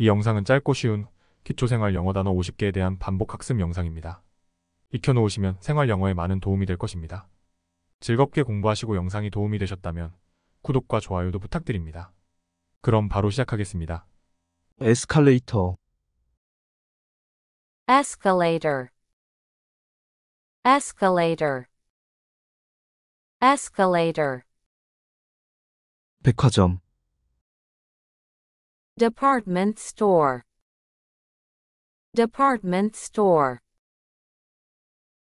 이 영상은 짧고 쉬운 기초생활 영어 단어 50개에 대한 반복 학습 영상입니다. 익혀놓으시면 생활 영어에 많은 도움이 될 것입니다. 즐겁게 공부하시고 영상이 도움이 되셨다면 구독과 좋아요도 부탁드립니다. 그럼 바로 시작하겠습니다. 에스컬레이터 escalator escalator escalator 백화점 Department store. Department store.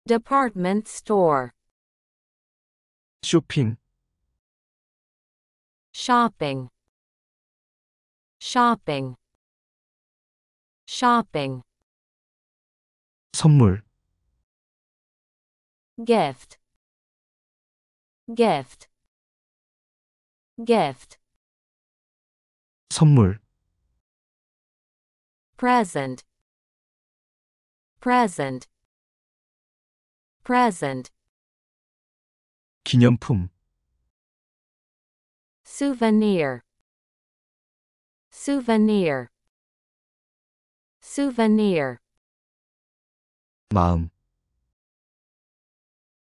Department store. Shopping. shopping shopping shopping 선물 gift gift gift 선물 present present present 기념품 souvenir souvenir souvenir 마음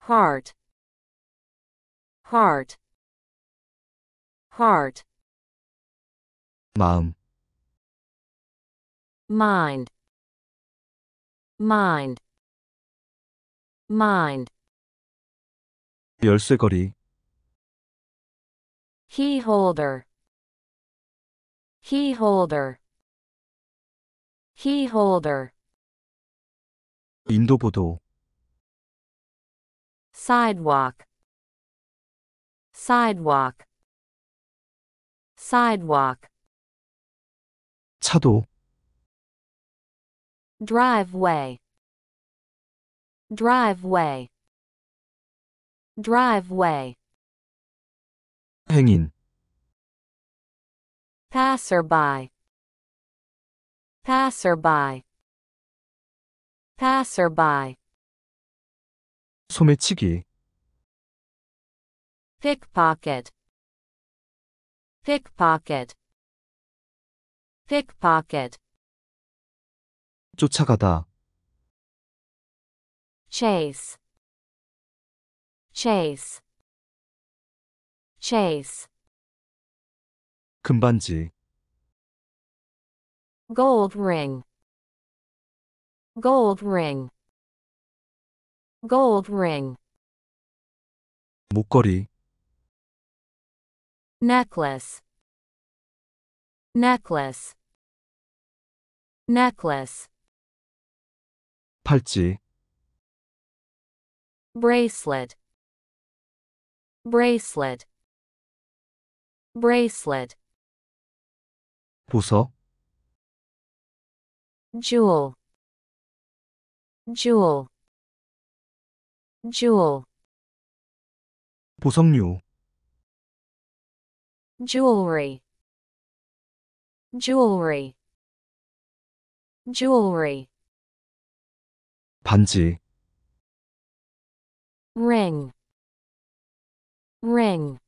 heart heart heart 마음 mind mind mind key holder key holder key holder 인도보도 sidewalk sidewalk sidewalk 차도 driveway driveway driveway 행인 passerby passerby passerby 소매치기 pickpocket pickpocket pickpocket 쫓아가다 chase chase chase 금반지 gold ring gold ring gold ring 목걸이 necklace necklace necklace 팔찌 bracelet bracelet bracelet 보석 jewel jewel jewel 보석류 jewelry jewelry jewelry 반지 ring ring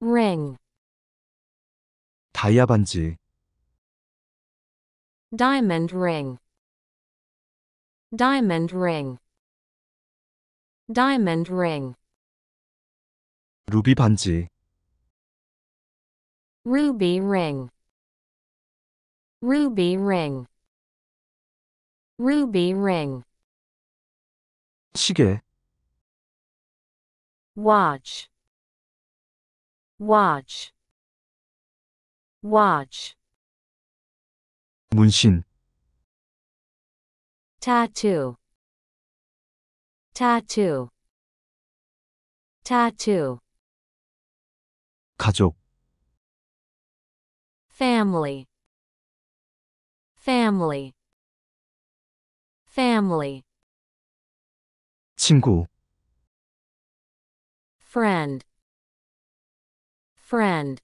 ring 다이아 반지 diamond ring diamond ring diamond ring 루비 반지 ruby ring ruby ring ruby ring 시계 watch watch watch 문신 tattoo tattoo tattoo 가족 family family family, 친구, friend, friend,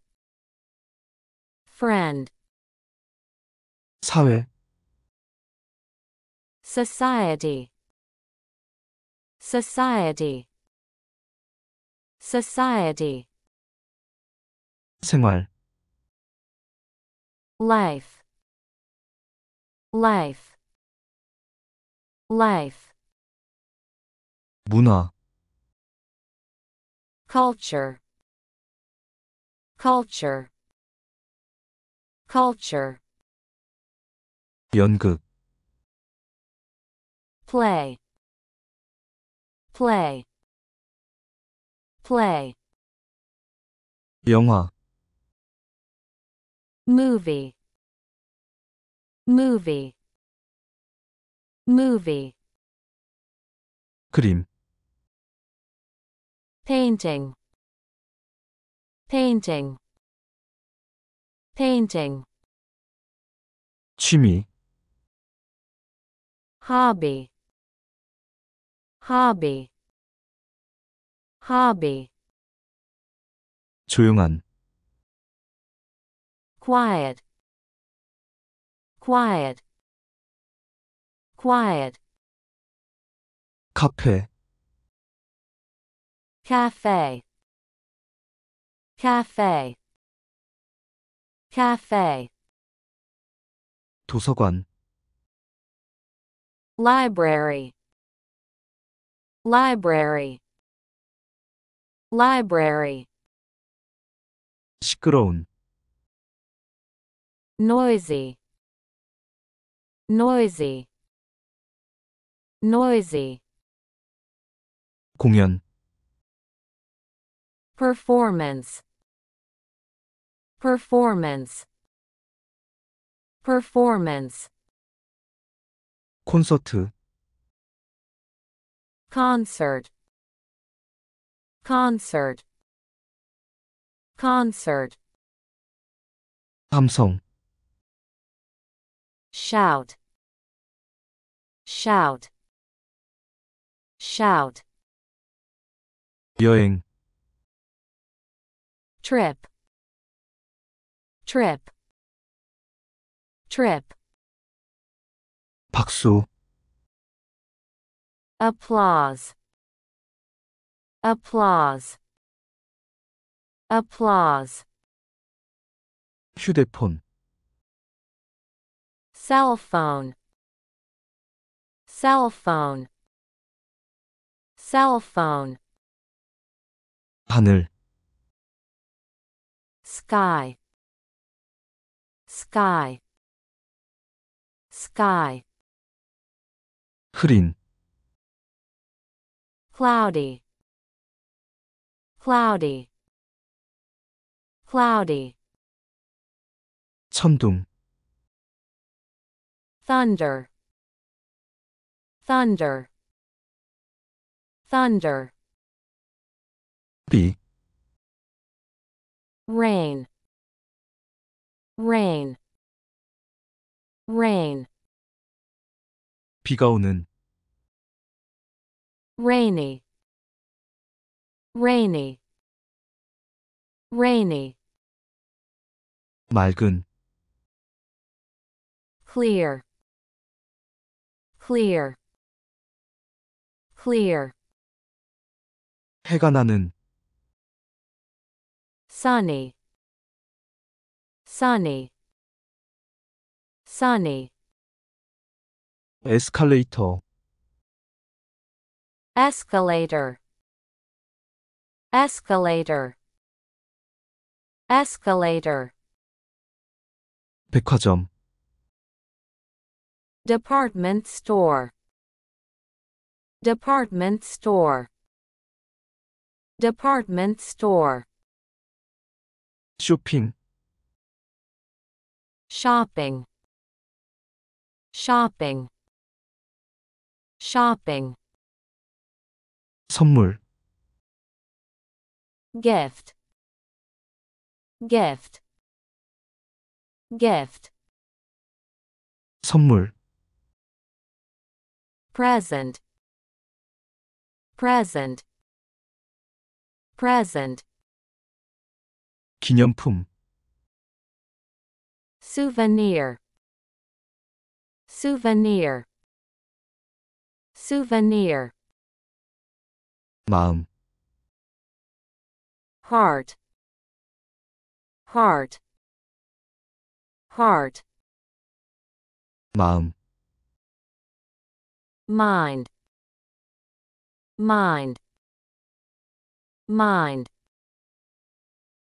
friend, 사회, society, society, society, 생활, life, life, life 문화 culture culture culture 연극 play play play 영화 movie movie movie 그림 painting painting painting 취미 hobby hobby hobby 조용한 quiet quiet quiet 카페 cafe cafe cafe 도서관 library library library 시끄러운 noisy noisy noisy 공연 performance performance performance 콘서트 concert concert concert 함성 shout shout shout 여행 trip trip trip 박수 applause applause applause 휴대폰 cell phone cell phone Cell phone. 하늘. Sky. Sky. Sky. 흐린. Cloudy. Cloudy. Cloudy. 천둥. Thunder. Thunder thunder b rain rain rain 비가 오는 rainy rainy rainy 맑은 clear clear clear 해가 나는 sunny sunny sunny 에스컬레이터 escalator escalator escalator 백화점 department store department store department store 쇼핑 shopping shopping shopping 선물 gift gift gift 선물 present present present 기념품 souvenir souvenir souvenir 마음 heart heart heart 마음 mind mind mind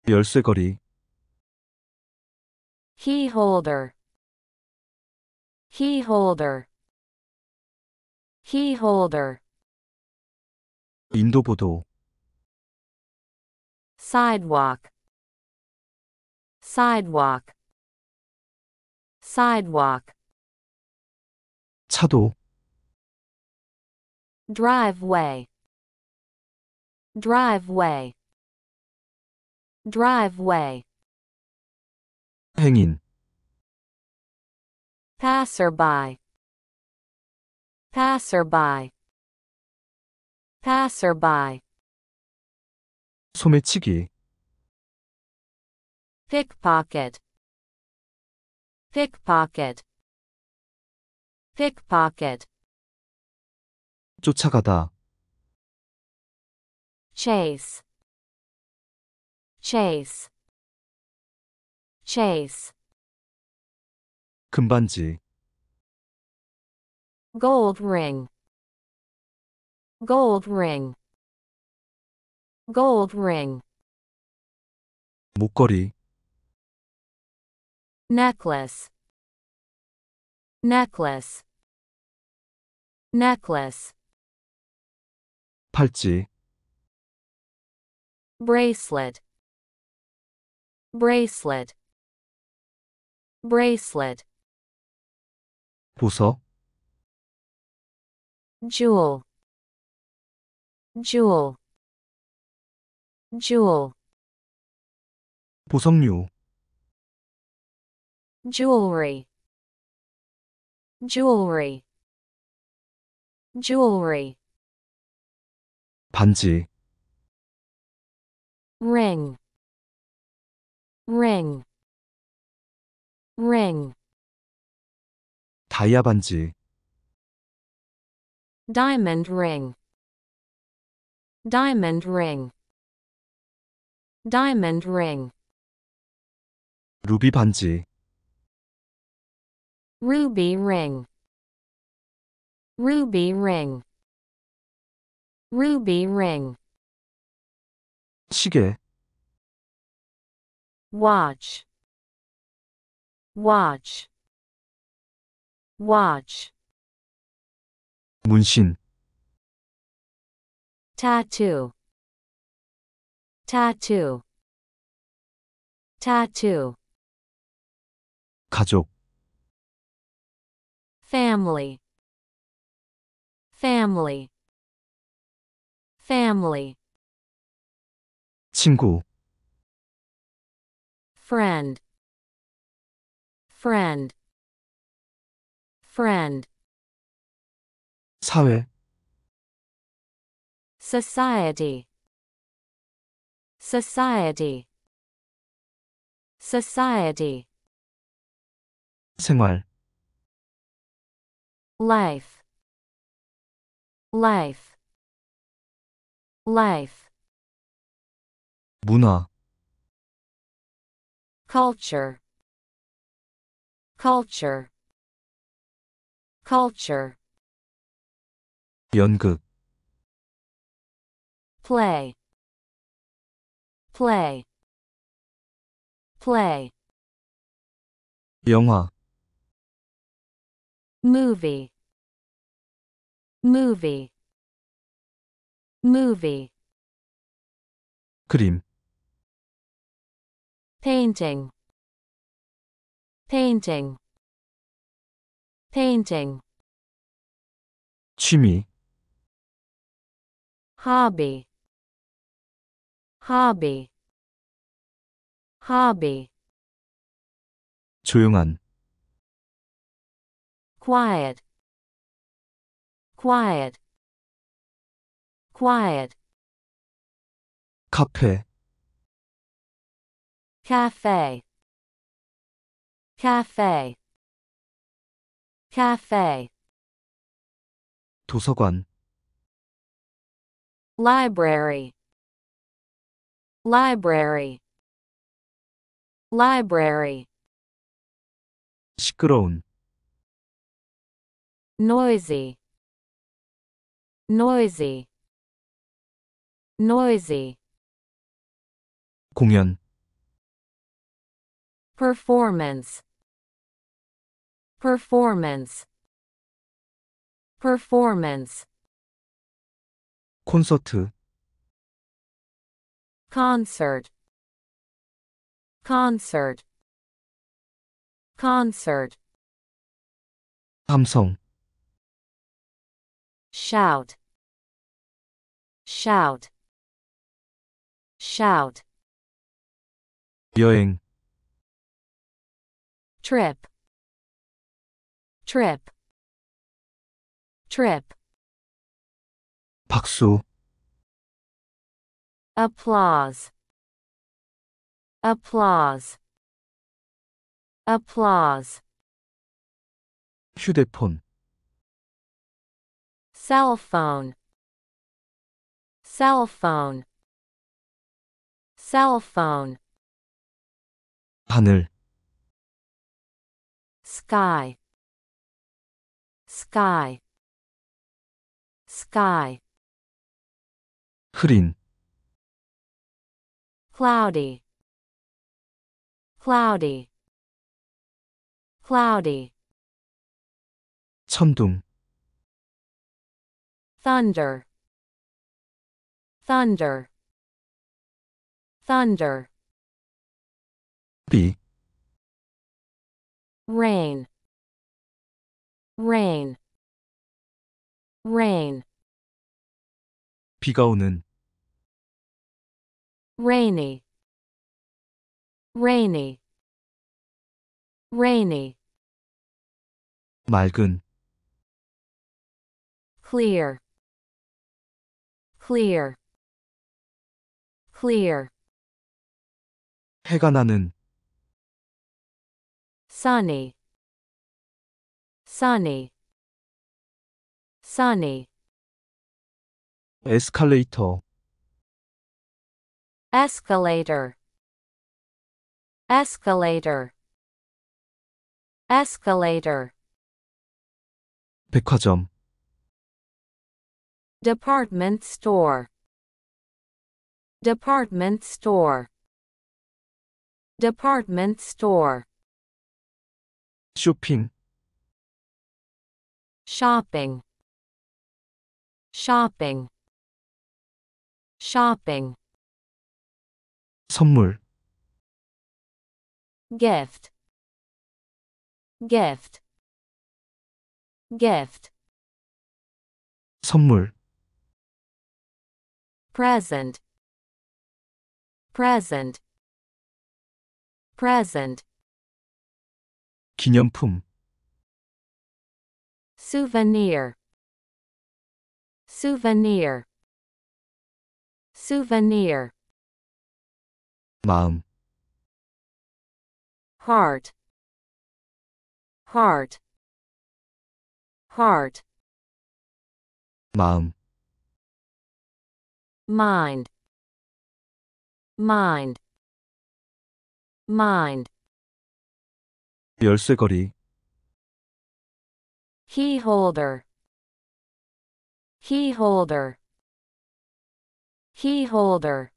열쇠거리 key holder key holder key holder 인도보도 sidewalk sidewalk sidewalk 차도 driveway driveway driveway 행인 passerby passerby passerby 소매치기 pickpocket pickpocket pickpocket 쫓아가다 chase chase chase 금반지 gold ring gold ring gold ring 목걸이 necklace necklace necklace 팔찌 bracelet bracelet bracelet 보석 jewel jewel jewel 보석류 jewelry jewelry jewelry 반지 ring ring ring 다이아 반지 diamond ring diamond ring diamond ring 루비 반지 ruby ring ruby ring ruby ring 시계 watch watch watch 문신 tattoo tattoo tattoo 가족 family family family 친구 friend friend friend 사회 society society society 생활 life life life 문화 culture culture culture 연극 play play play 영화 movie movie movie 그림 painting painting painting 취미 hobby hobby hobby 조용한 quiet quiet quiet 카페 cafe cafe cafe 도서관 library library library 시끄러운 noisy noisy noisy 공연 performance performance performance concert concert concert concert 함성 shout shout shout 여행 trip trip trip 박수 applause applause applause 휴대폰 cell phone cell phone cell phone 하늘 sky sky sky 흐린 cloudy cloudy cloudy 천둥 thunder thunder thunder 비 rain rain rain 비가 오는 rainy rainy rainy 맑은 clear clear clear 해가 나는 Sunny. Sunny. Sunny. Escalator. escalator escalator escalator 백화점 department store department store department store 쇼핑 shopping shopping shopping 선물 gift gift gift 선물 present present present 기념품 souvenir souvenir souvenir 마음 heart heart heart 마음 mind mind mind key holder key holder key holder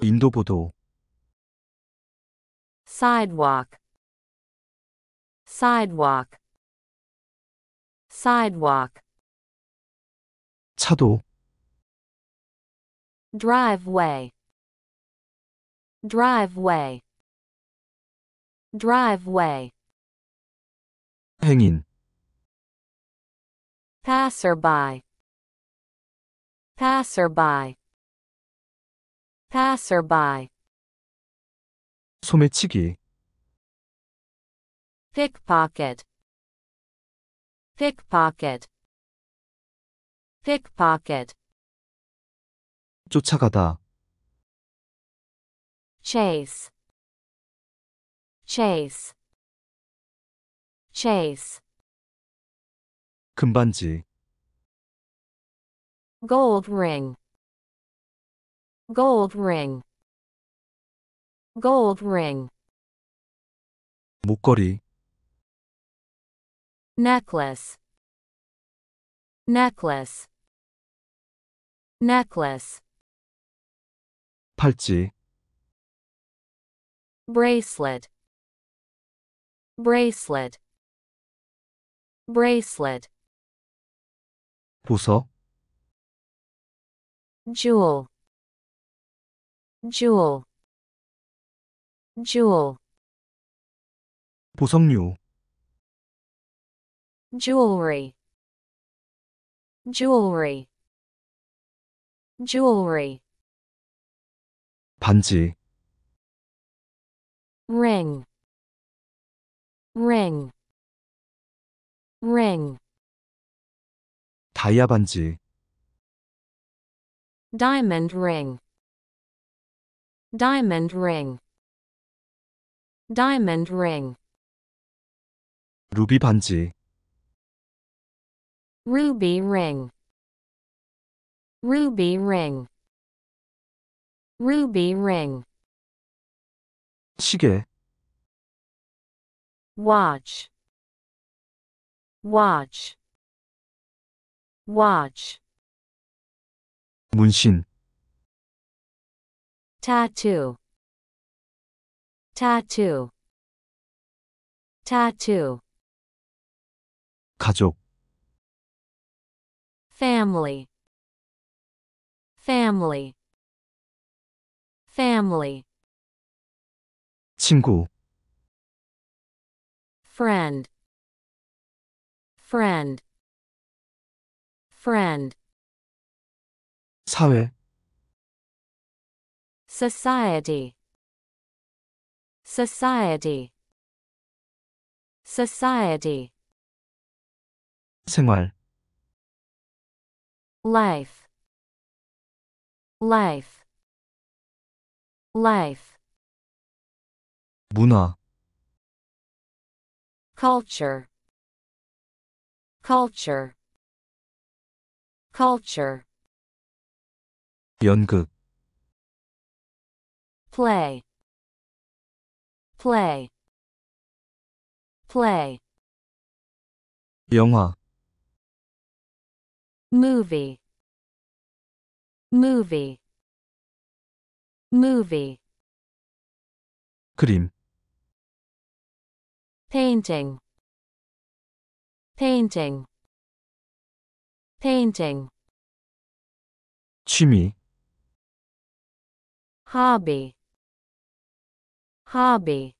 인도보도 sidewalk sidewalk sidewalk 차도 driveway driveway driveway 행인 passerby passerby passerby 소매치기 pickpocket pickpocket pickpocket 쫓아가다 chase chase chase 금반지 gold ring gold ring gold ring 목걸이 necklace necklace necklace 팔찌 bracelet bracelet bracelet 보석 jewel jewel jewel 보석류 jewelry jewelry jewelry 반지 ring ring ring 다이아 반지 diamond ring diamond ring diamond ring 루비 반지 ruby ring ruby ring ruby ring 시계 watch watch watch 문신 tattoo tattoo tattoo 가족 family family family 친구 friend friend friend 사회 society society society 생활 life life life 문화 culture culture culture 연극 play play play 영화 movie movie movie 그림 painting painting painting 취미 hobby hobby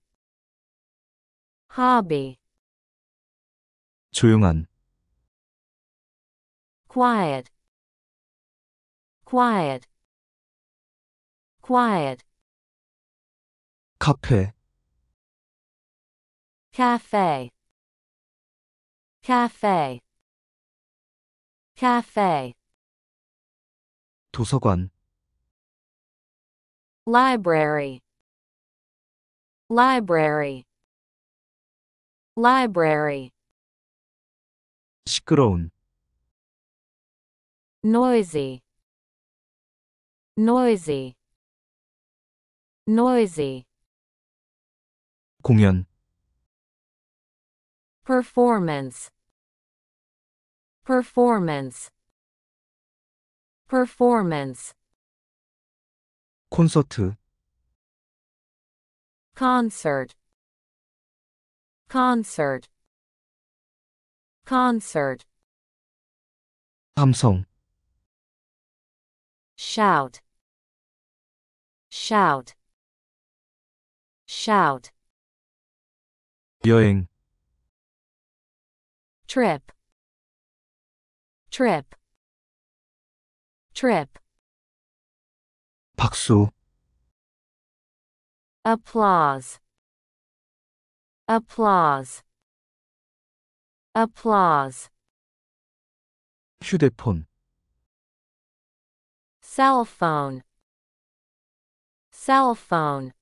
hobby 조용한 quiet quiet quiet 카페 cafe cafe cafe 도서관 library library library 시끄러운 noisy noisy noisy 공연 performance performance performance 콘서트 concert concert concert 감성 shout shout shout 여행 trip trip trip 박수 applause applause applause 휴대폰 cell phone cell phone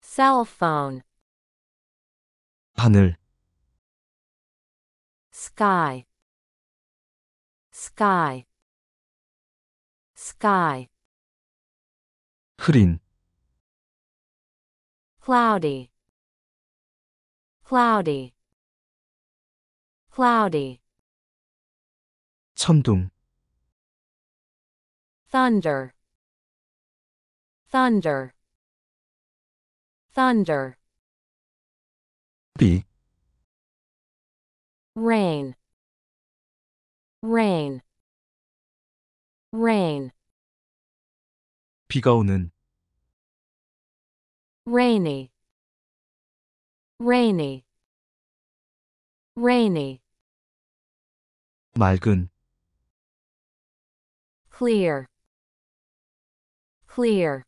cell phone 하늘 sky sky sky 흐린 cloudy cloudy cloudy 천둥 thunder thunder thunder 비 rain rain rain 비가 오는 rainy rainy rainy 맑은 clear clear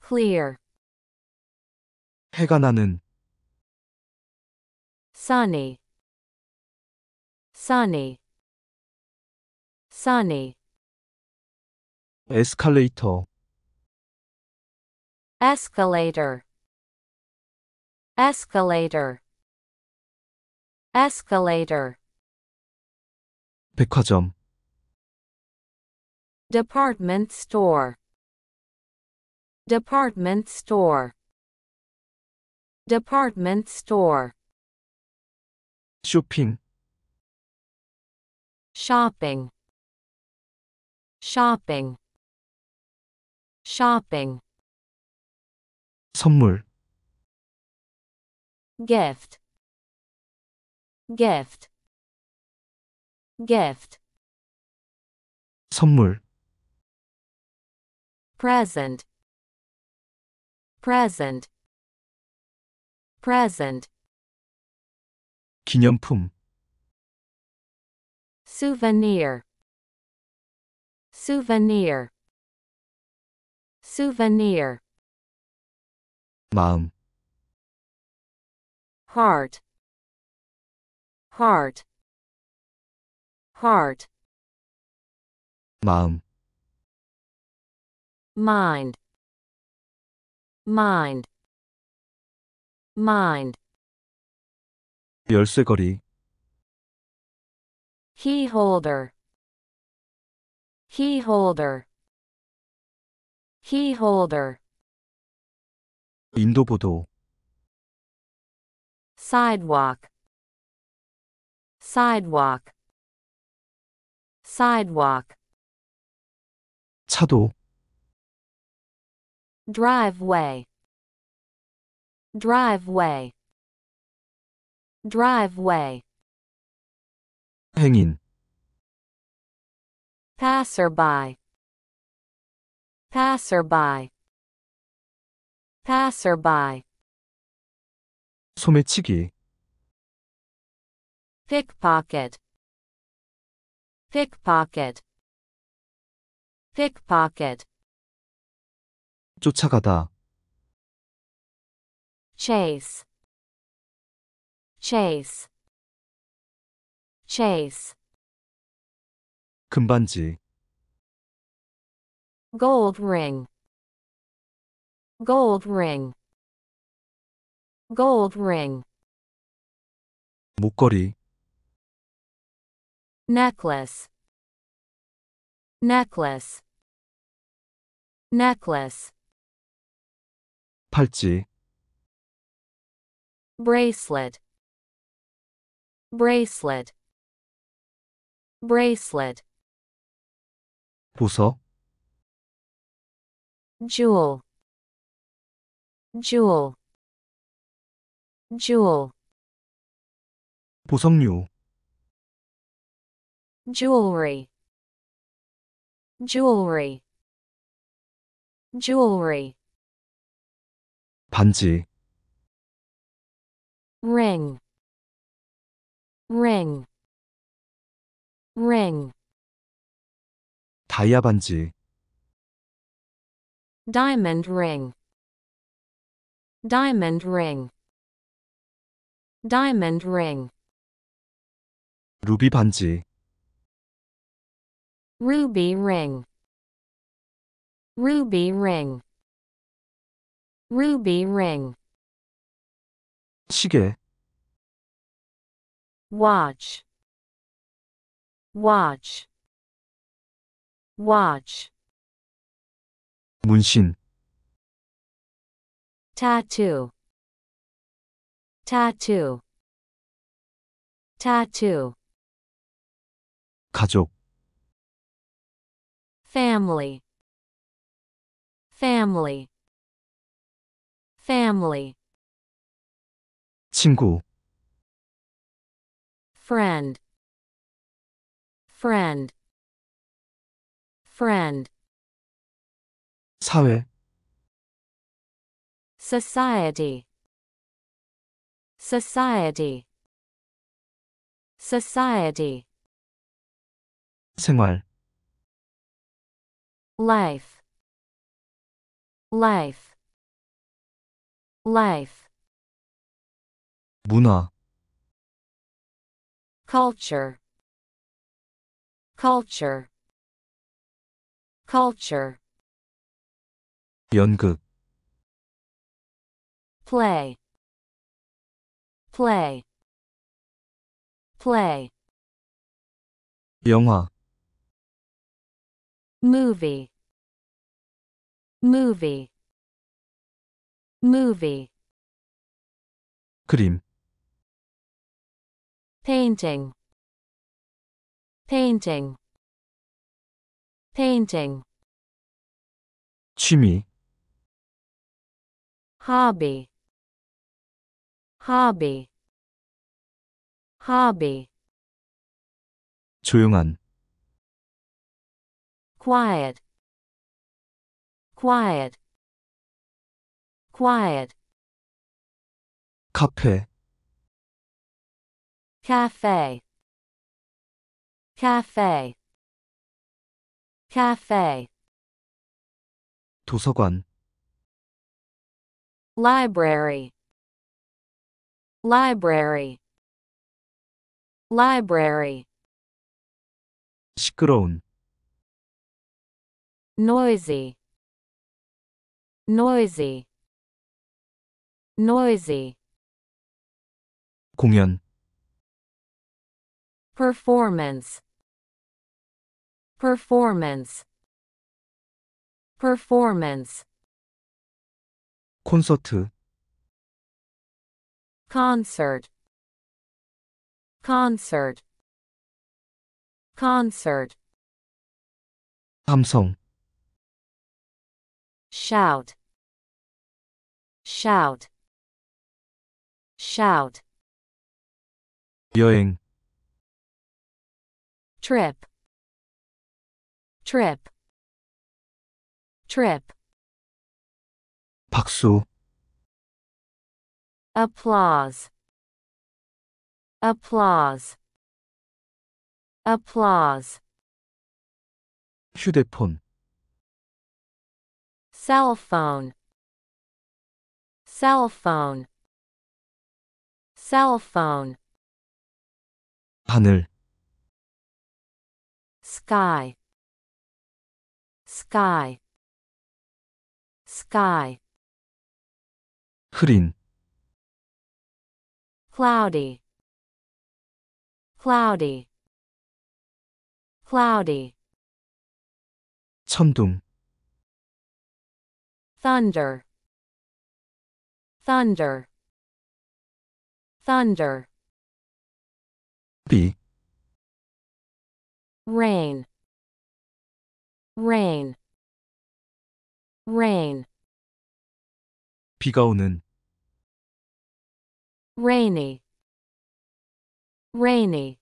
clear 해가 나는 sunny sunny sunny Escalator. escalator escalator escalator 백화점 department store department store department store 쇼핑 shopping shopping shopping 선물 gift gift gift 선물 present present present 기념품 souvenir souvenir souvenir 마음 heart heart heart 마음 mind mind mind key holder key holder key holder 인도보도 sidewalk sidewalk sidewalk 차도 driveway driveway driveway 행인 passerby passerby passerby 소매치기 pickpocket pickpocket pickpocket 쫓아가다 chase chase chase 금반지 gold ring gold ring gold ring 목걸이 necklace necklace necklace 팔찌 bracelet bracelet bracelet 보석 jewel jewel jewel 보석류 jewelry jewelry jewelry 반지 ring ring ring 다이아 반지 diamond ring diamond ring diamond ring 루비 반지 ruby ring ruby ring ruby ring 시계 watch watch watch 문신 tattoo tattoo tattoo 가족 family family family 친구 friend friend friend 사회 society society society 생활 life life life 문화 culture culture culture 연극 play play play 영화 movie movie movie 그림 painting painting painting 취미 hobby hobby hobby 조용한 quiet quiet quiet 카페 cafe cafe cafe 도서관 library library library 시끄러운 noisy noisy noisy 공연 performance performance performance concert concert concert concert 함성 shout shout shout 여행 trip trip trip 박수 applause applause applause 휴대폰 cell phone cell phone cell phone 하늘 sky sky sky 흐린 cloudy cloudy cloudy 천둥 thunder thunder thunder 비 rain rain rain 비가 오는 rainy rainy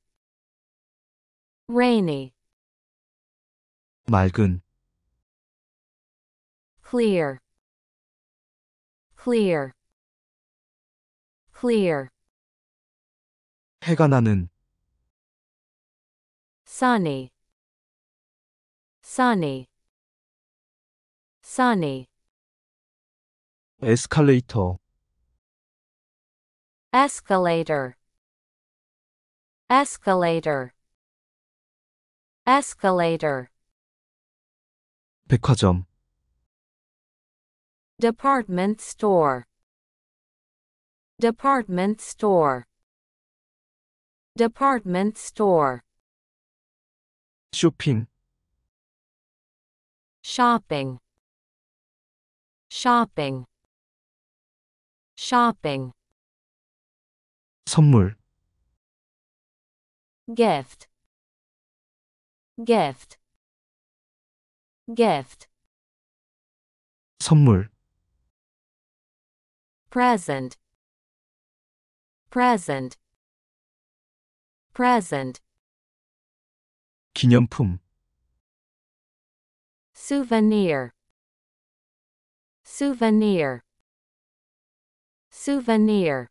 rainy 맑은 clear clear clear 해가 나는 Sunny. Sunny. Sunny. Escalator. escalator escalator escalator 백화점 department store department store department store 쇼핑 shopping shopping shopping 선물 gift gift gift 선물 present present present 기념품 souvenir souvenir souvenir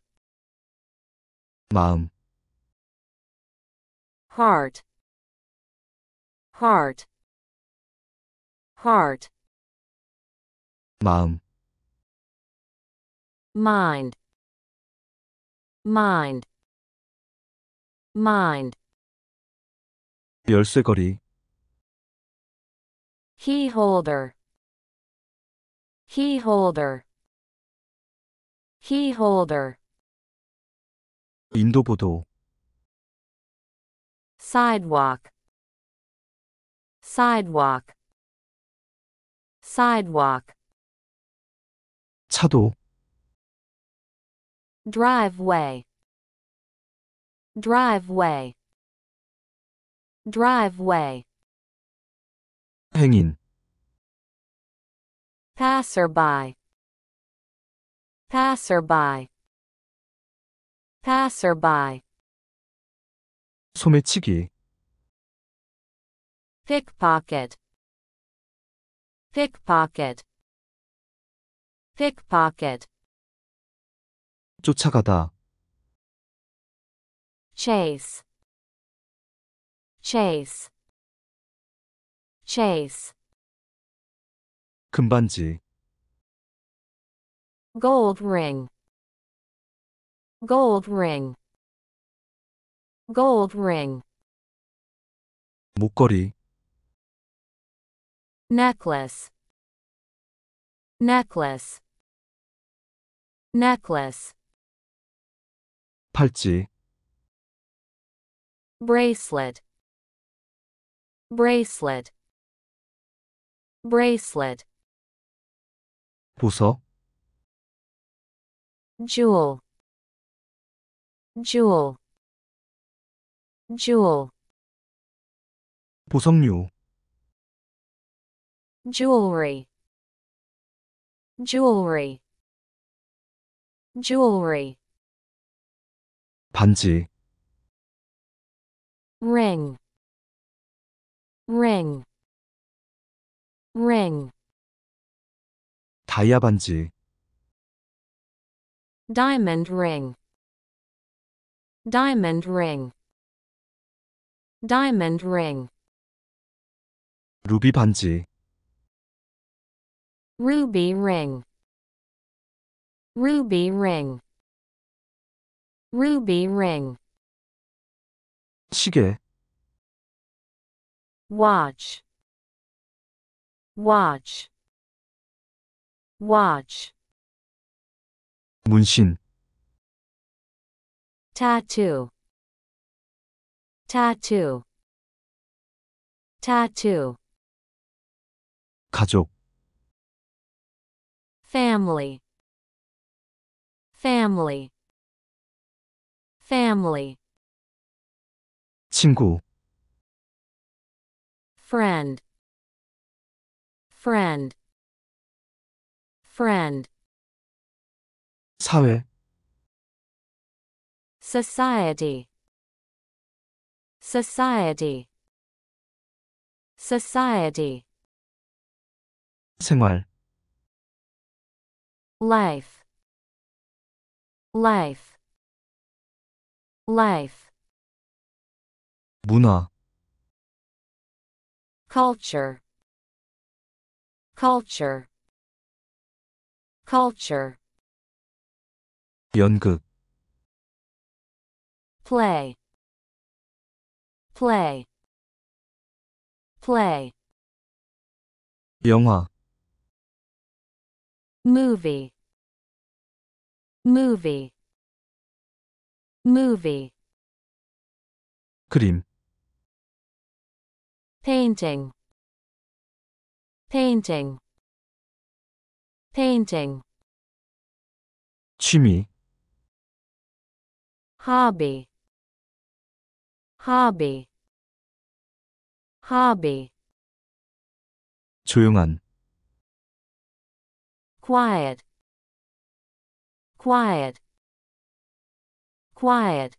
마음 heart heart heart 마음 mind mind mind key holder key holder key holder 인도보도 sidewalk sidewalk sidewalk 차도 driveway driveway driveway 행인 passerby passerby passerby 소매치기 pickpocket pickpocket pickpocket 쫓아가다 chase chase chase 금반지 gold ring gold ring gold ring 목걸이 necklace necklace necklace 팔찌 bracelet bracelet bracelet 보석 jewel jewel jewel 보석류 jewelry jewelry jewelry 반지 ring ring ring 다이아 반지 diamond ring diamond ring diamond ring 루비 반지 ruby ring ruby ring ruby ring 시계 watch watch watch 문신 tattoo tattoo tattoo 가족 family family family 친구 friend friend friend 사회 society society society 생활 life life life 문화 culture culture culture 연극 play play play 영화 movie movie movie 그림 painting painting painting 취미 hobby hobby hobby 조용한 quiet quiet quiet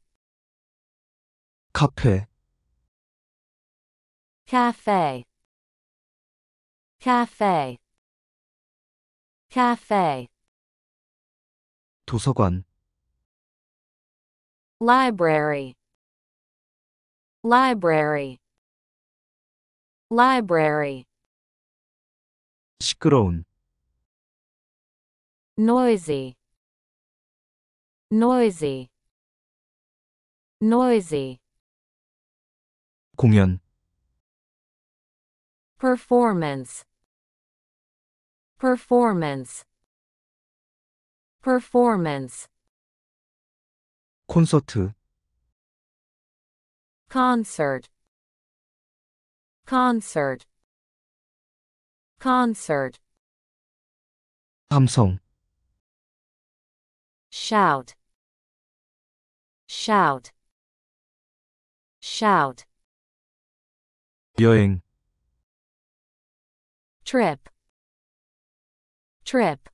카페 cafe cafe cafe 도서관 library library library 시끄러운 noisy noisy noisy 공연 performance performance performance 콘서트 concert concert concert 함성 shout shout shout 여행 trip trip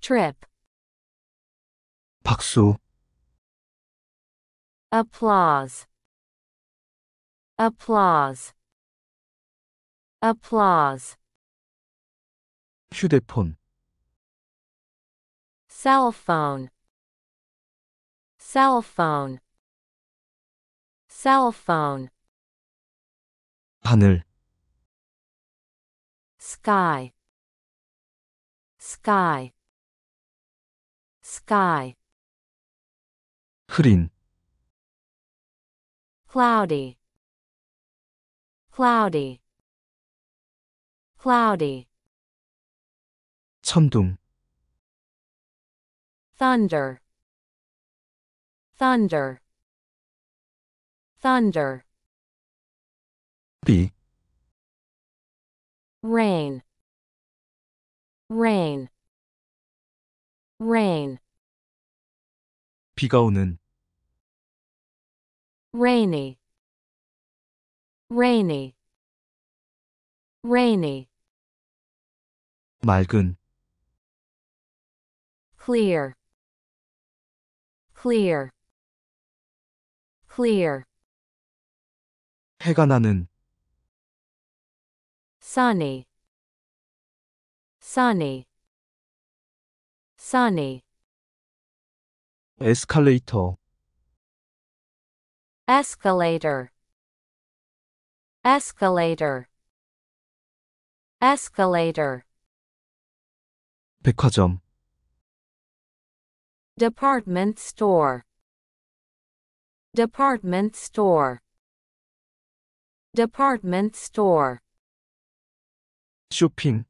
trip 박수 applause applause applause 휴대폰 cell phone cell phone cell phone 하늘 sky sky sky 흐린 cloudy cloudy cloudy 천둥 thunder thunder thunder 비 rain rain rain 비가 오는 rainy rainy rainy 맑은 clear clear clear 해가 나는 Sunny. Sunny. Sunny. 에스컬레이터 escalator escalator escalator 백화점 department store department store department store 쇼핑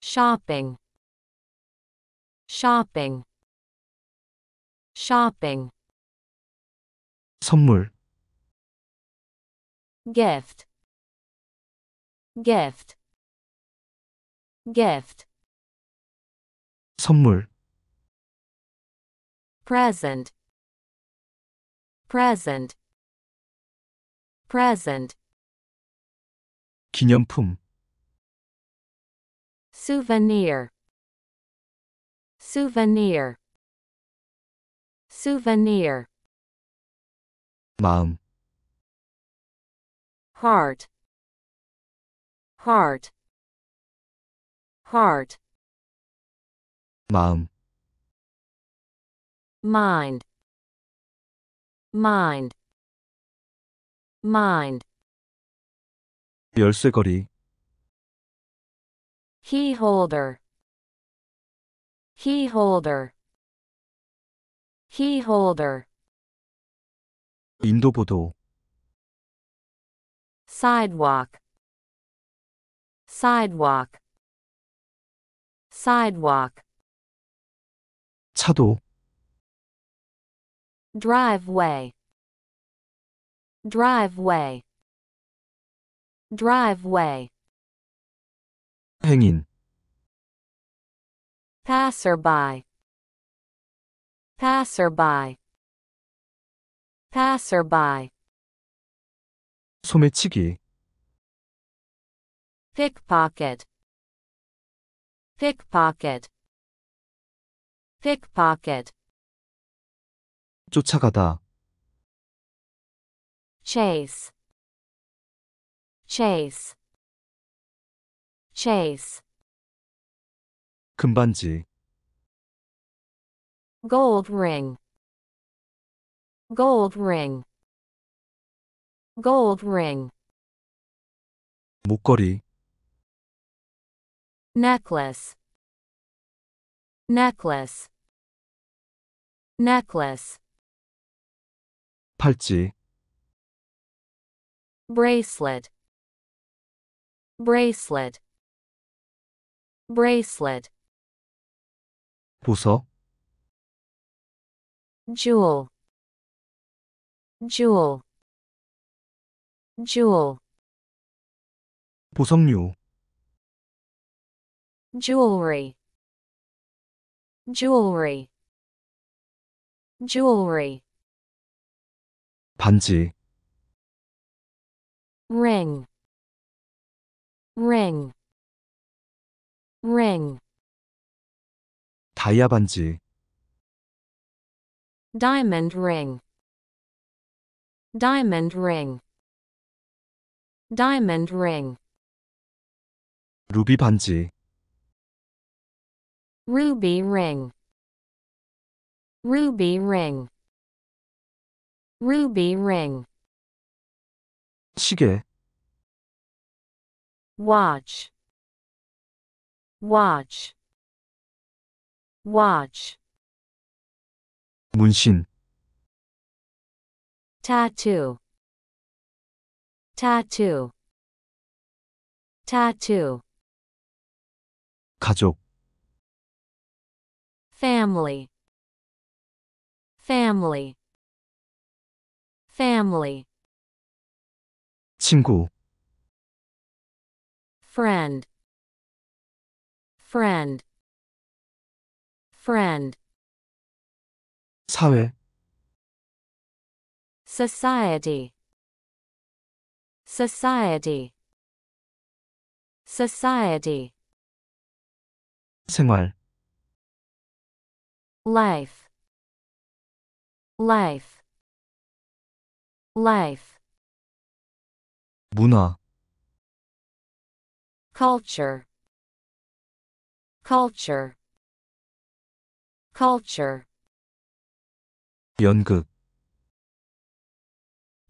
shopping shopping shopping 선물 gift gift gift 선물 present present present 기념품 souvenir souvenir souvenir 마음 heart heart heart 마음 mind mind mind key holder key holder key holder 인도보도 sidewalk sidewalk sidewalk 차도 driveway driveway driveway 행인 passerby passerby passerby 소매치기 pickpocket pickpocket pickpocket 쫓아가다 chase chase chase 금반지 gold ring gold ring gold ring 목걸이 necklace necklace necklace 팔찌 bracelet bracelet bracelet 보석 jewel jewel jewel 보석류 jewelry jewelry jewelry 반지 ring ring ring 다이아 반지 diamond ring diamond ring diamond ring 루비 반지 ruby ring ruby ring ruby ring 시계 watch watch watch 문신 tattoo tattoo tattoo 가족 family family family 친구 friend friend friend 사회 society society society 생활 life life life 문화 culture culture culture 연극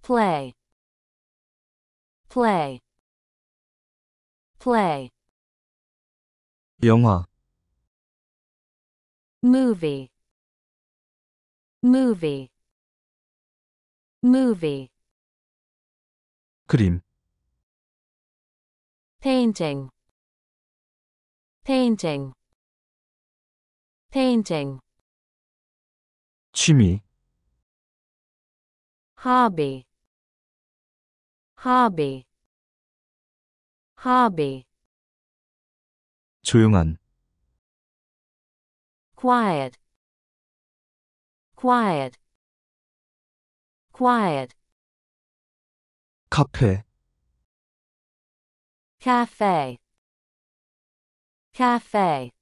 play play play 영화 movie movie movie 그림 painting painting painting 취미 hobby hobby hobby 조용한 quiet quiet quiet 카페 cafe cafe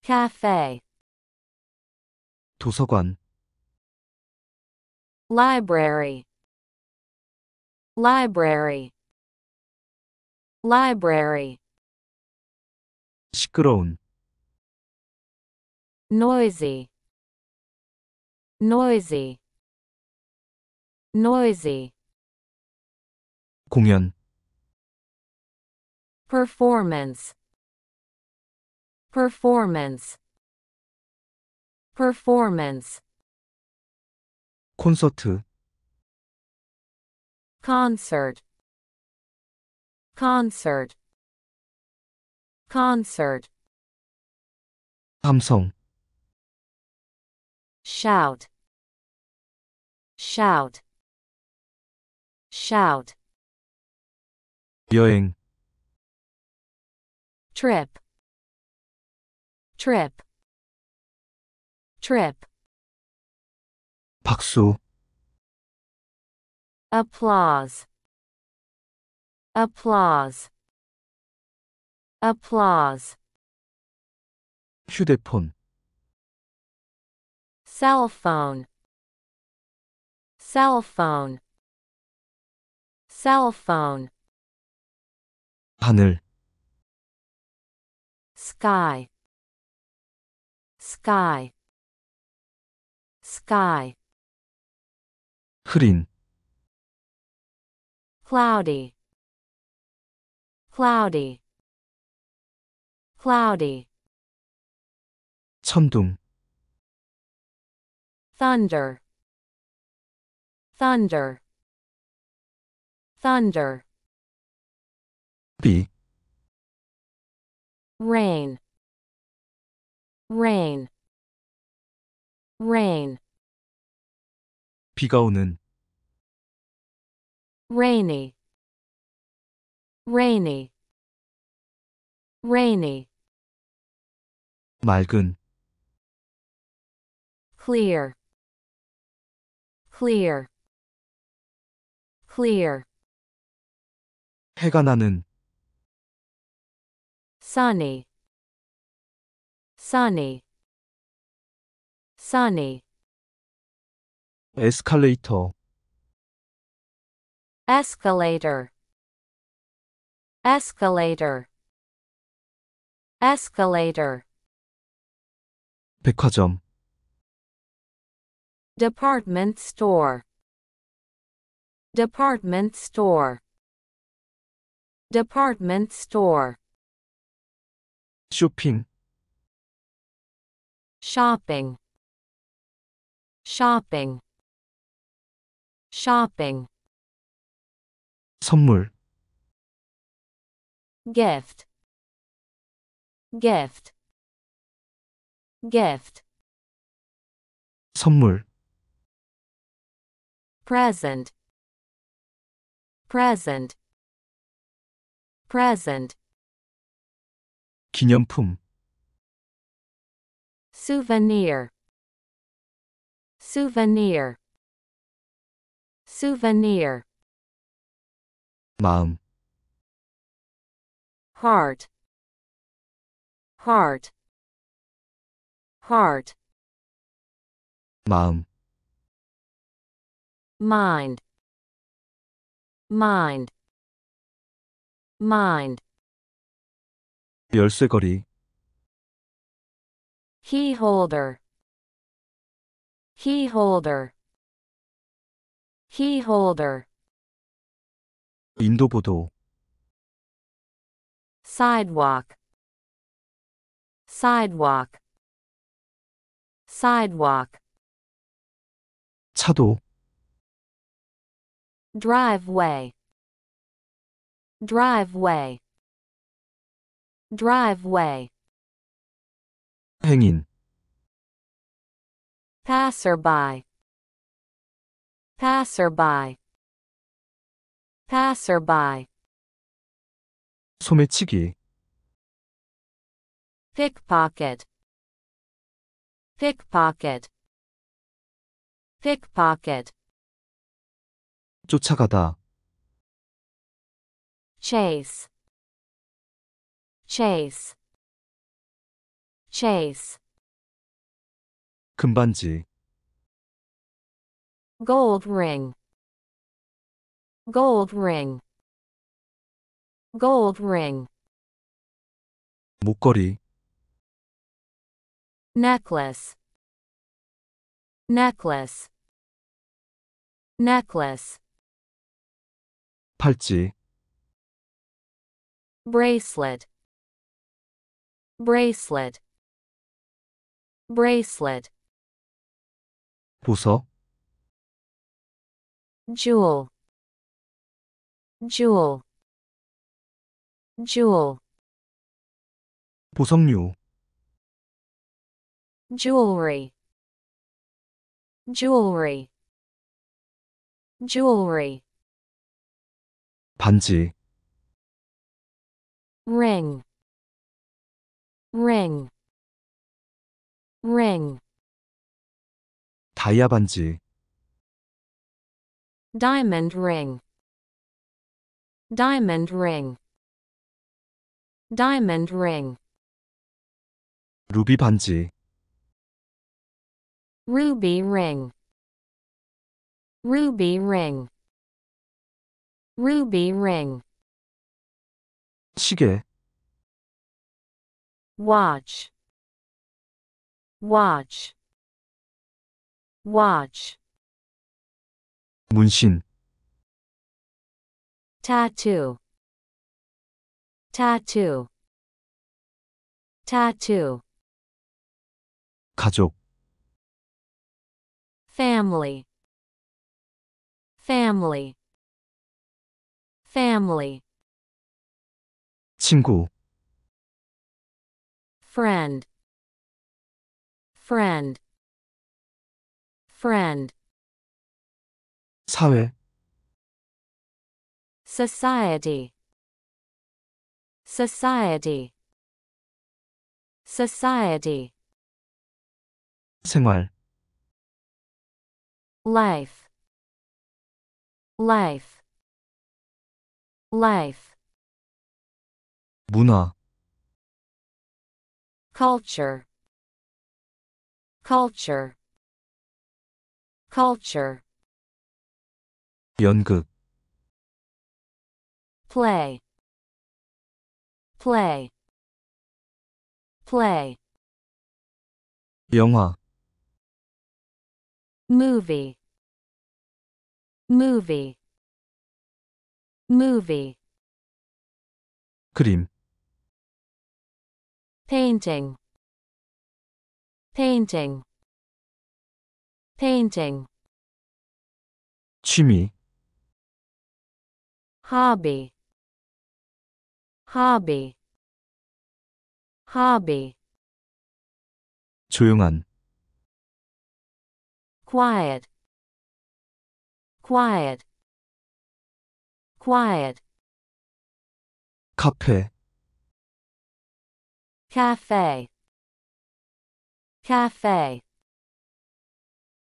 cafe 도서관 library library library 시끄러운 noisy noisy noisy 공연 performance performance performance 콘서트 concert concert concert 감성 shout shout shout 여행 trip trip trip 박수 applause applause applause 휴대폰 cell phone cell phone cell phone 하늘 sky sky sky 흐린 cloudy cloudy cloudy 천둥 thunder thunder thunder 비 rain rain rain 비가 오는 rainy rainy rainy 맑은 clear clear clear 해가 나는 sunny sunny sunny Escalator. escalator escalator escalator 백화점 department store department store department store 쇼핑 shopping shopping shopping 선물 gift gift gift 선물 present present present 기념품 souvenir souvenir souvenir 마음 heart heart heart 마음 mind mind mind key holder key holder key holder 인도보도 sidewalk sidewalk sidewalk 차도 driveway driveway driveway 행인 passerby passerby passerby 소매치기 pickpocket pickpocket pickpocket 쫓아가다 chase chase chase 금반지 gold ring gold ring gold ring 목걸이 necklace necklace necklace 팔찌 bracelet bracelet bracelet 보석 jewel jewel jewel 보석류 jewelry jewelry jewelry 반지 ring ring ring 다이아 반지 diamond ring diamond ring diamond ring 루비 반지 ruby ring ruby ring ruby ring 시계 watch watch watch 문신 tattoo tattoo tattoo 가족 family family family 친구 friend friend friend 사회 society society society 생활 life life life 문화 culture culture culture 연극 play play play 영화 movie movie movie 그림 painting painting painting 취미 hobby hobby hobby 조용한 quiet quiet quiet 카페 cafe cafe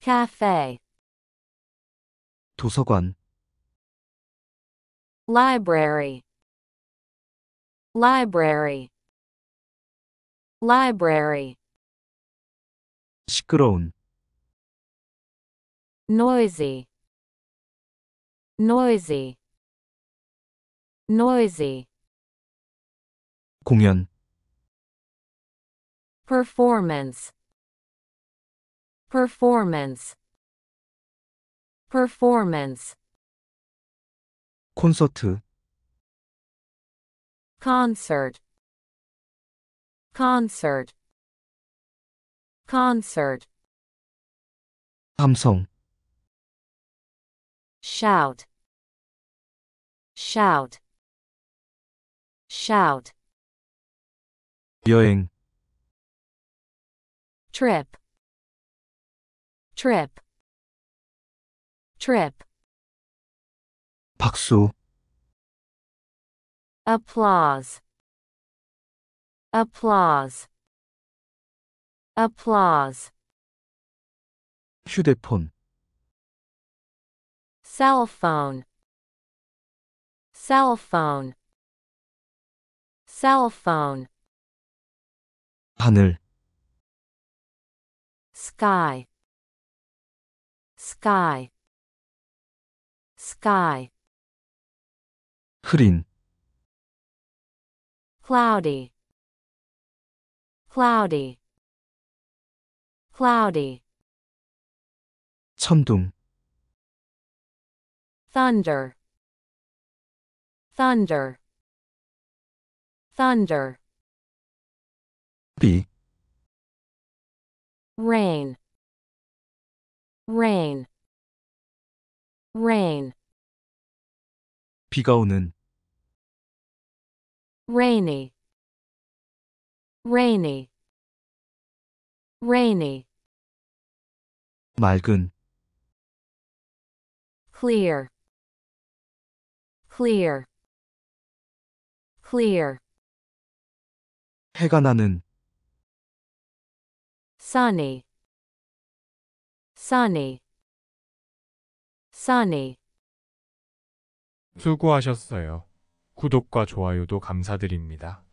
cafe 도서관 library library library 시끄러운 noisy noisy noisy 공연 performance performance performance 콘서트 concert concert concert 감성 shout shout shout 여행 trip trip trip 박수 applause applause applause 휴대폰 cell phone cell phone cell phone 하늘 sky sky sky 흐린 cloudy cloudy cloudy 천둥 thunder thunder thunder 비 rain rain rain 비가 오는 rainy rainy rainy 맑은 clear clear clear 해가 나는 sunny sunny sunny 수고하셨어요. 구독과 좋아요도 감사드립니다.